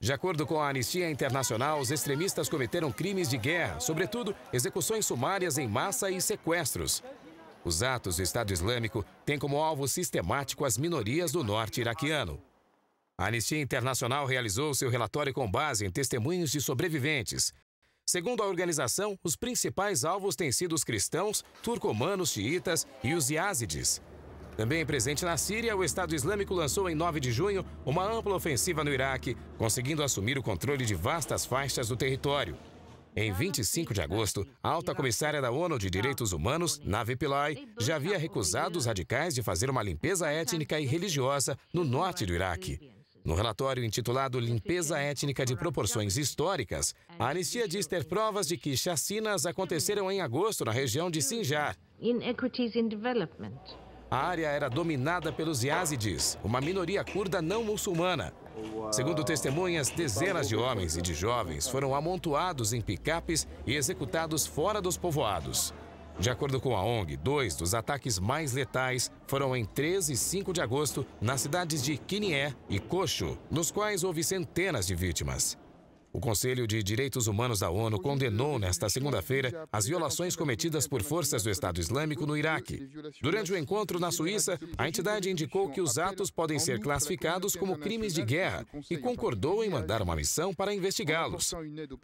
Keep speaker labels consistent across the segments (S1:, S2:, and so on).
S1: De acordo com a Anistia Internacional, os extremistas cometeram crimes de guerra, sobretudo execuções sumárias em massa e sequestros. Os atos do Estado Islâmico têm como alvo sistemático as minorias do norte iraquiano. A Anistia Internacional realizou seu relatório com base em testemunhos de sobreviventes. Segundo a organização, os principais alvos têm sido os cristãos, turcomanos xiitas e os iázides. Também presente na Síria, o Estado Islâmico lançou em 9 de junho uma ampla ofensiva no Iraque, conseguindo assumir o controle de vastas faixas do território. Em 25 de agosto, a alta comissária da ONU de Direitos Humanos, Navi Pillay, já havia recusado os radicais de fazer uma limpeza étnica e religiosa no norte do Iraque. No relatório intitulado Limpeza Étnica de Proporções Históricas, a anistia diz ter provas de que chacinas aconteceram em agosto na região de Sinjar. A área era dominada pelos Yazidis, uma minoria curda não muçulmana. Segundo testemunhas, dezenas de homens e de jovens foram amontoados em picapes e executados fora dos povoados. De acordo com a ONG, dois dos ataques mais letais foram em 13 e 5 de agosto nas cidades de Kinié e Cocho, nos quais houve centenas de vítimas. O Conselho de Direitos Humanos da ONU condenou nesta segunda-feira as violações cometidas por forças do Estado Islâmico no Iraque. Durante o encontro na Suíça, a entidade indicou que os atos podem ser classificados como crimes de guerra e concordou em mandar uma missão para investigá-los.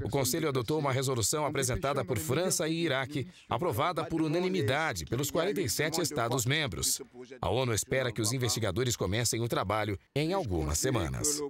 S1: O Conselho adotou uma resolução apresentada por França e Iraque, aprovada por unanimidade pelos 47 Estados-membros. A ONU espera que os investigadores comecem o trabalho em algumas semanas.